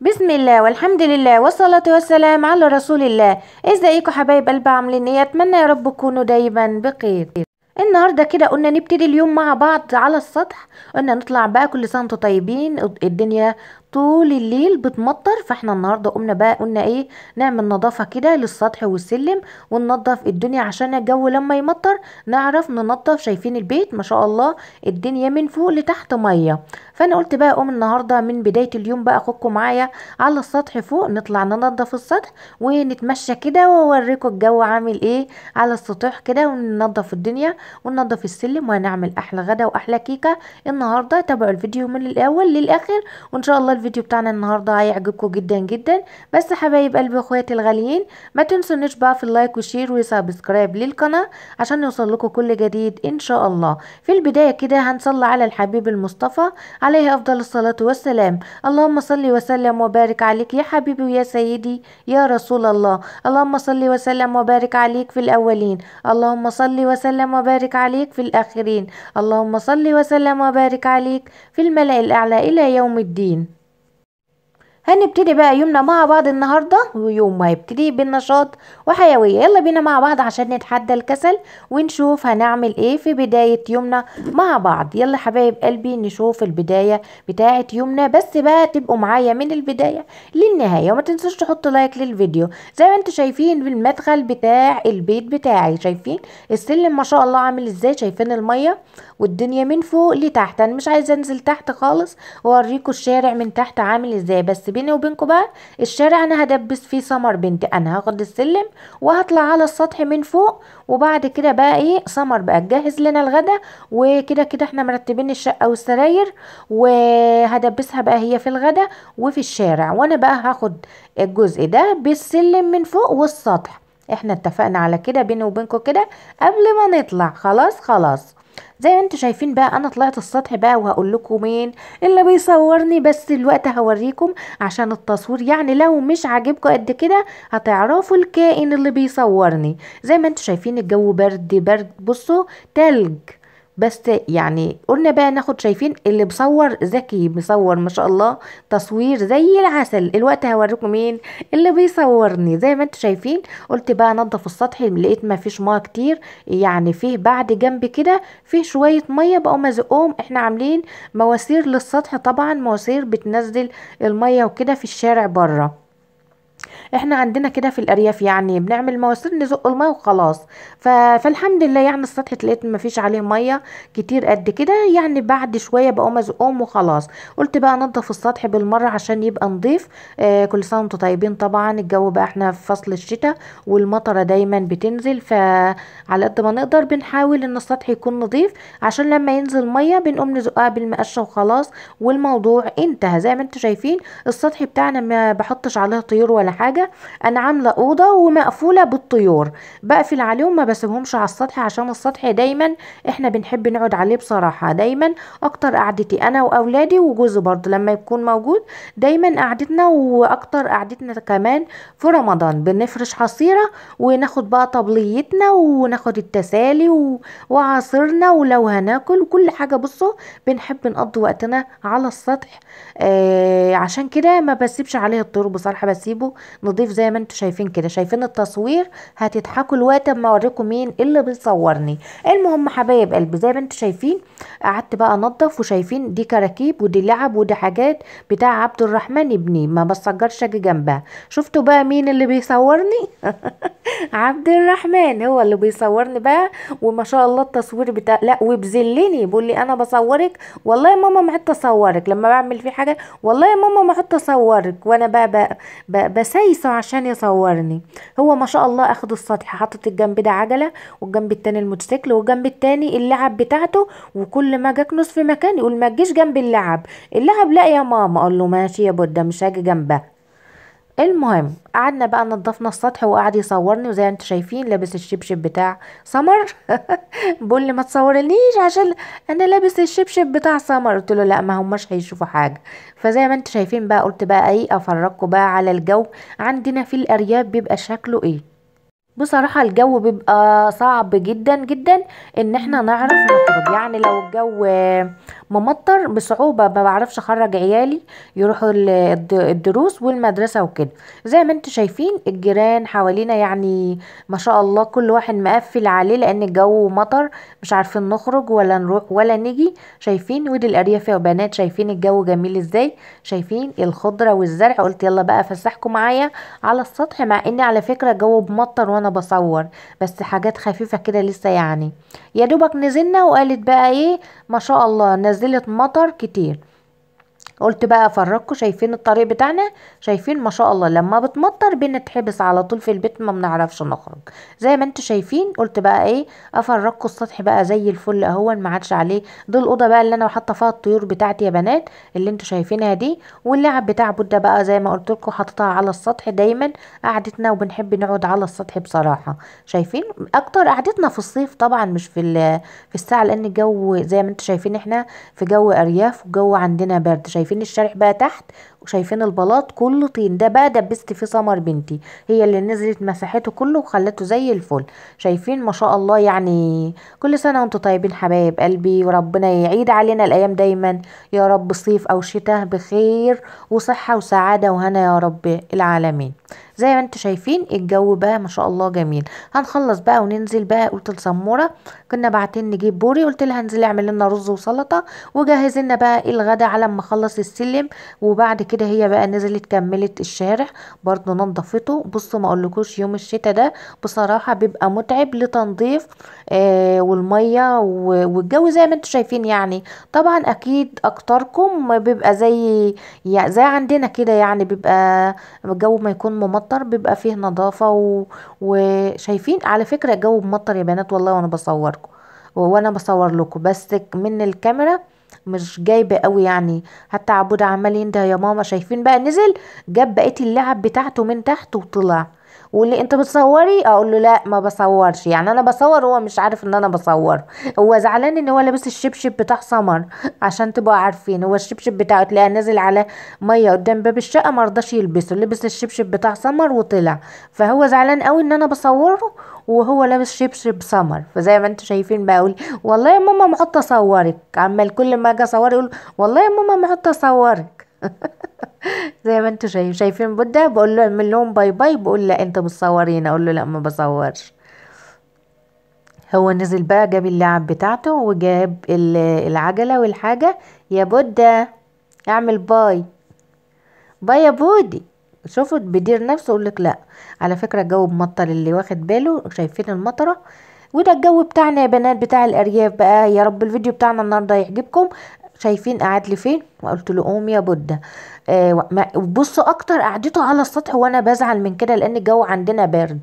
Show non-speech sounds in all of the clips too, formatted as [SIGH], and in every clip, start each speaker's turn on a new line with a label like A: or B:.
A: بسم الله والحمد لله والصلاة والسلام على رسول الله ازيكم حبايب قلب عاملين ايه اتمنى يا رب تكونوا دايما بخير النهارده كده قلنا نبتدي اليوم مع بعض على السطح قلنا نطلع بقى كل سنه وانتم طيبين الدنيا طول الليل بتمطر فاحنا النهارده قمنا بقى قلنا ايه نعمل نظافه كده للسطح والسلم وننظف الدنيا عشان الجو لما يمطر نعرف ننظف شايفين البيت ما شاء الله الدنيا من فوق لتحت ميه فانا قلت بقى اقوم النهارده من بدايه اليوم بقى اخدكم معايا على السطح فوق نطلع ننظف السطح ونتمشى كده واوريكم الجو عامل ايه على السطوح كده وننظف الدنيا وننظف السلم وهنعمل احلى غدا واحلى كيكه النهارده تابعوا الفيديو من الاول للاخر وان شاء الله الفيديو بتاعنا النهارده هيعجبكم جدا جدا بس حبايب قلبي اخواتي الغاليين ما تنسونيش بقى في اللايك وشير وسبسكرايب للقناه عشان يوصل لكم كل جديد ان شاء الله في البدايه كده هنصلي على الحبيب المصطفى عليه افضل الصلاه والسلام اللهم صل وسلم وبارك عليك يا حبيبي ويا سيدي يا رسول الله اللهم صل وسلم وبارك عليك في الاولين اللهم صل وسلم وبارك عليك في الاخرين اللهم صل وسلم وبارك عليك في الملأ الأعلى إلى يوم الدين هنبتدي بقى يومنا مع بعض النهاردة ويوم ما يبتدي بالنشاط وحيوية يلا بينا مع بعض عشان نتحدى الكسل ونشوف هنعمل ايه في بداية يومنا مع بعض يلا حبايب قلبي نشوف البداية بتاعة يومنا بس بقى تبقوا معايا من البداية للنهاية وما تنسوش تحطوا لايك للفيديو زي ما انتوا شايفين بالمدخل المدخل بتاع البيت بتاعي شايفين السلم ما شاء الله عامل ازاي شايفين المية والدنيا من فوق لتحت انا مش عايزه انزل تحت خالص واوريكم الشارع من تحت عامل ازاي بس بيني وبينكم بقى الشارع انا هدبس فيه سمر بنتي انا هاخد السلم وهطلع على السطح من فوق وبعد كده بقى ايه سمر بقى تجهز لنا الغدا وكده كده احنا مرتبين الشقه والسراير وهدبسها بقى هي في الغدا وفي الشارع وانا بقى هاخد الجزء ده بالسلم من فوق والسطح احنا اتفقنا على كده بيني وبينكم كده قبل ما نطلع خلاص خلاص زي ما انتوا شايفين بقى انا طلعت السطح بقى وهقول لكم مين اللي بيصورني بس الوقت هوريكم عشان التصوير يعني لو مش عاجبكم قد كده هتعرفوا الكائن اللي بيصورني زي ما انتوا شايفين الجو برد برد بصوا تلج بس يعني قلنا بقى ناخد شايفين اللي مصور ذكي مصور ما شاء الله تصوير زي العسل الوقت هوريكم مين اللي بيصورني زي ما انتم شايفين قلت بقى انضف السطح لقيت ما فيش ميه كتير يعني فيه بعد جنب كده فيه شويه ميه بقوم ازقهم احنا عاملين مواسير للسطح طبعا مواسير بتنزل الميه وكده في الشارع بره احنا عندنا كده في الارياف يعني بنعمل مواسير نزق الميه وخلاص ف... فالحمد لله يعني السطح تلاقيت مفيش عليه ميه كتير قد كده يعني بعد شويه بقوم ازقهم وخلاص قلت بقى انضف السطح بالمره عشان يبقى نضيف آه كل سنه وانتم طيبين طبعا الجو بقى احنا في فصل الشتاء والمطره دايما بتنزل فعلى قد ما نقدر بنحاول ان السطح يكون نظيف عشان لما ينزل ميه بنقوم نزقها بالمقشه وخلاص والموضوع انتهى زي ما انتم شايفين السطح بتاعنا ما بحطش عليه طيور ولا حاجه حاجه انا عامله اوضه ومقفوله بالطيور بقفل عليهم ما بسيبهمش على السطح عشان السطح دايما احنا بنحب نقعد عليه بصراحه دايما اكتر قعدتي انا واولادي وجوزي برضه لما يكون موجود دايما قعدتنا واكتر قعدتنا كمان في رمضان بنفرش حصيره وناخد بقى طبليتنا وناخد التسالي وعصيرنا ولو هناكل وكل حاجه بصوا بنحب نقضي وقتنا على السطح آه عشان كده ما بسيبش عليه الطيور بصراحه بسيبه نضيف زي ما انتوا شايفين كده شايفين التصوير هتضحكوا الوقت اما اوريكم مين اللي بيصورني المهم حبايب قلبي زي ما انتوا شايفين قعدت بقى انضف وشايفين دي كراكيب ودي لعب ودي حاجات بتاع عبد الرحمن ابني ما بسجرش اجي جنبها شفتوا بقى مين اللي بيصورني [LAUGHS] عبد الرحمن هو اللي بيصورني بقى وما شاء الله التصوير بتاع لا وبذلني بيقول لي انا بصورك والله يا ماما ما حتى اصورك لما بعمل فيه حاجه والله يا ماما ما حتى اصورك وانا بقى, بقى, بقى بسايسه عشان يصورني هو ما شاء الله اخد السطح حاطط الجنب ده عجله والجنب التاني الموتوسيكل والجنب التاني اللعب بتاعته وكل ما جاك نص في مكان يقول ما تجيش جنب اللعب اللعب لا يا ماما اقول له ماشي يا بودة مش هاجي جنبها المهم قعدنا بقى نضفنا السطح وقعد يصورني وزي انتوا شايفين لابس الشبشب بتاع سمر [LAUGHS] بقول لي ما تصورنيش عشان انا لابس الشبشب بتاع سمر قلت له لا ما هماش هيشوفوا حاجه فزي ما انتوا شايفين بقى قلت بقى ايه افرجكم بقى على الجو عندنا في الارياف بيبقى شكله ايه بصراحة الجو بيبقى صعب جدا جدا ان احنا نعرف نخرج يعني لو الجو ممطر بصعوبه ما بعرفش اخرج عيالي يروحوا الدروس والمدرسه وكده زي ما انتم شايفين الجيران حوالينا يعني ما شاء الله كل واحد مقفل عليه لان الجو مطر مش عارفين نخرج ولا نروح ولا نيجي شايفين ودي الارياف يا بنات شايفين الجو جميل ازاي شايفين الخضره والزرع قلت يلا بقى فسحكم معايا على السطح مع اني على فكره الجو بمطر وانا بصور بس حاجات خفيفه كده لسه يعني يا دوبك نزلنا وقالت بقى ايه ما شاء الله نزل نزلت مطر كتير قلت بقى افرجكم شايفين الطريق بتاعنا شايفين ما شاء الله لما بتمطر بنتحبس على طول في البيت ما بنعرفش نخرج زي ما انتوا شايفين قلت بقى ايه افرجكم السطح بقى زي الفل اهو ما عادش عليه دي الاوضه بقى اللي انا حاطه فيها الطيور بتاعتي يا بنات اللي انتوا شايفينها دي واللعب بتاع بودة بقى زي ما قلت لكم حاططها على السطح دايما قعدتنا وبنحب نقعد على السطح بصراحه شايفين اكتر قعدتنا في الصيف طبعا مش في في الساعه لان الجو زي ما انتوا شايفين احنا في جو ارياف وجو عندنا برد شايفين شايفين الشارع بقى تحت وشايفين البلاط كله طين ده بقى دبست فيه سمر بنتي هي اللي نزلت مسحته كله وخلته زي الفل شايفين ما شاء الله يعني كل سنه وانتم طيبين حبايب قلبي وربنا يعيد علينا الايام دايما يا رب صيف او شتاء بخير وصحه وسعاده وهنا يا رب العالمين زي ما انتوا شايفين الجو بقى ما شاء الله جميل هنخلص بقى وننزل بقى قلت لسموره كنا باعتين نجيب بوري قلت لها انزلي اعمل لنا رز وسلطه وجهز لنا بقى الغدا على ما اخلص السلم وبعد كده هي بقى نزلت كملت الشارع برضو نظفته بصوا ما اقولكوش يوم الشتاء ده بصراحه بيبقى متعب لتنظيف آه والميه والجو زي ما انتوا شايفين يعني طبعا اكيد اكتركم بيبقى زي زي عندنا كده يعني بيبقى الجو ما يكون ممطر بتمطر بيبقى فيه نظافه و... وشايفين على فكره الجو بمطر يا بنات والله وانا بصوركم وانا بصور لكم بس من الكاميرا مش جايبه قوي يعني حتى عبود عمال ينده يا ماما شايفين بقى نزل جاب بقيه اللعب بتاعته من تحت وطلع واللي انت بتصوري اقول له لا ما بصورش يعني انا بصور هو مش عارف ان انا بصور هو زعلان ان هو لابس الشبشب بتاع سمر عشان تبقوا عارفين هو الشبشب بتاعه تلاقيه نازل على ميه قدام باب الشقه ما رضاش يلبسه لبس الشبشب بتاع سمر وطلع فهو زعلان قوي ان انا بصوره وهو لابس شبشب سمر فزي ما انتم شايفين بقول والله يا ماما محطه اصورك عمال كل ما اجي اصور يقول والله يا ماما محطه اصورك [LAUGHS] [LAUGHS] زي ما انتوا شايف شايفين بودة بقول له اعمل لهم باي باي بقول لا انت بتصورين اقول له لا ما بصورش هو نزل بقى جاب اللعب بتاعته وجاب العجلة والحاجة يا بودة اعمل باي باي يا بودي شوفوا بيدير نفسه يقول لك لا على فكرة الجو مطر اللي واخد باله شايفين المطرة وده الجو بتاعنا يا بنات بتاع الارياف بقى يا رب الفيديو بتاعنا النهارده يعجبكم شايفين قاعد لي فين وقلت له قوم يا بودة آه، وبص اكتر قعدته على السطح وانا بزعل من كده لان الجو عندنا برد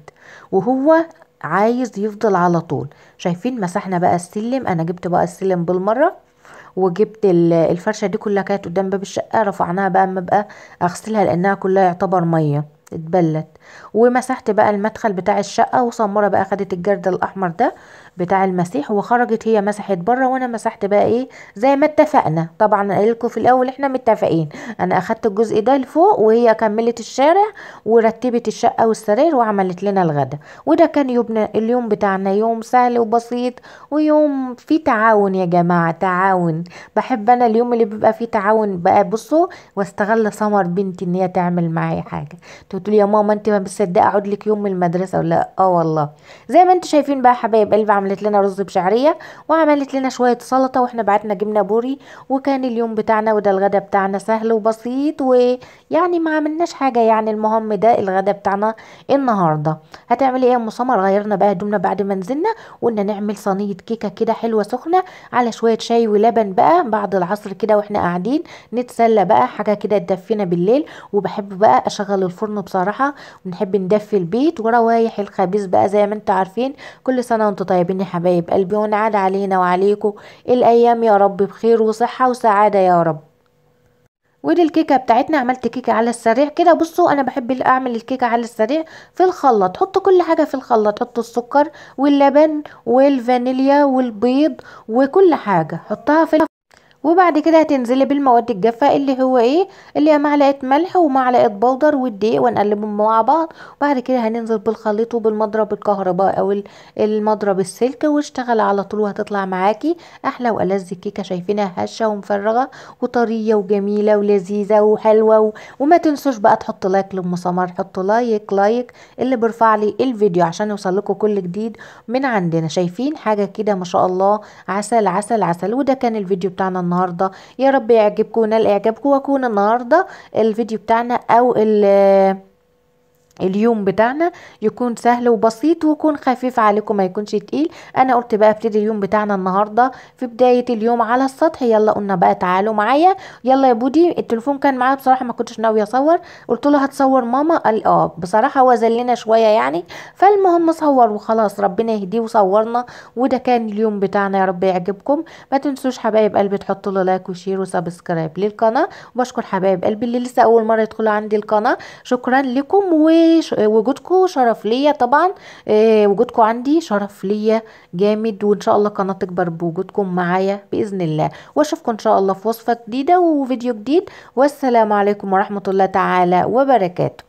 A: وهو عايز يفضل على طول شايفين مسحنا بقى السلم انا جبت بقى السلم بالمره وجبت الفرشه دي كلها كانت قدام باب الشقه رفعناها بقى اما بقى اغسلها لانها كلها يعتبر ميه اتبلت ومسحت بقى المدخل بتاع الشقه وسمره بقى خدت الجرد الاحمر ده بتاع المسيح وخرجت هي مسحت بره وانا مسحت بقى ايه زي ما اتفقنا طبعا قايل لكم في الاول احنا متفقين انا اخدت الجزء ده لفوق وهي كملت الشارع ورتبت الشقه والسرير وعملت لنا الغدا وده كان يومنا اليوم بتاعنا يوم سهل وبسيط ويوم فيه تعاون يا جماعه تعاون بحب انا اليوم اللي بيبقى فيه تعاون بقى بصوا واستغل سمر بنتي ان هي تعمل معايا حاجه تقول يا ماما انت ما بتصدقي اقعد لك يوم المدرسه ولا اه والله زي ما انتوا شايفين بقى حبايب قلبي عملت لنا رز بشعريه وعملت لنا شويه سلطه واحنا بعتنا جبنه بوري وكان اليوم بتاعنا وده الغدا بتاعنا سهل وبسيط ويعني ما عملناش حاجه يعني المهم ده الغدا بتاعنا النهارده هتعملي ايه يا ام سمر غيرنا بقى هدومنا بعد ما نزلنا قلنا نعمل صينيه كيكه كده حلوه سخنه على شويه شاي ولبن بقى بعد العصر كده واحنا قاعدين نتسلى بقى حاجه كده تدفينا بالليل وبحب بقى اشغل الفرن بصراحه ونحب ندفي البيت وروايح الخبيز بقى زي ما انتوا عارفين كل سنه وانتوا طيبين مني حبايب قلبي ونعاد علينا وعليكم الايام يا رب بخير وصحه وسعاده يا رب ودي الكيكه بتاعتنا عملت كيكه على السريع كده بصوا انا بحب اعمل الكيكه على السريع في الخلاط حط كل حاجه في الخلاط حط السكر واللبن والفانيليا والبيض وكل حاجه حطها في وبعد كده هتنزلي بالمواد الجافه اللي هو ايه اللي هي معلقه ملح ومعلقه بودر والدقيق ونقلبهم مع بعض وبعد كده هننزل بالخليط وبالمضرب الكهرباء او المضرب السلك واشتغل على طول وهتطلع معاكي احلى والذ كيكه شايفينها هشه ومفرغه وطريه وجميله ولذيذه وحلوه وما تنسوش بقى تحط لايك للمسامر حط لايك لايك اللي بيرفع لي الفيديو عشان يوصل لكم كل جديد من عندنا شايفين حاجه كده ما شاء الله عسل عسل عسل وده كان الفيديو بتاعنا النهارده النهاردة يا رب يعجبكم ونال اعجابكم واكون النهاردة الفيديو بتاعنا او اليوم بتاعنا يكون سهل وبسيط ويكون خفيف عليكم ما يكونش تقيل انا قلت بقى ابتدي اليوم بتاعنا النهارده في بدايه اليوم على السطح يلا قلنا بقى تعالوا معايا يلا يا بودي التليفون كان معايا بصراحه ما كنتش ناويه اصور قلت له هتصور ماما قال اه بصراحه هو زلنا شويه يعني فالمهم صور وخلاص ربنا يهديه وصورنا وده كان اليوم بتاعنا يا رب يعجبكم ما تنسوش حبايب قلبي تحطوا له لايك وشير وسبسكرايب للقناه وبشكر حبايب قلبي اللي لسه اول مره يدخلوا عندي القناه شكرا لكم و وجودكم شرف ليا طبعا آه، وجودكم عندي شرف ليا جامد وان شاء الله القناه تكبر بوجودكم معايا باذن الله واشوفكم ان شاء الله في وصفه جديده وفيديو جديد والسلام عليكم ورحمه الله تعالى وبركاته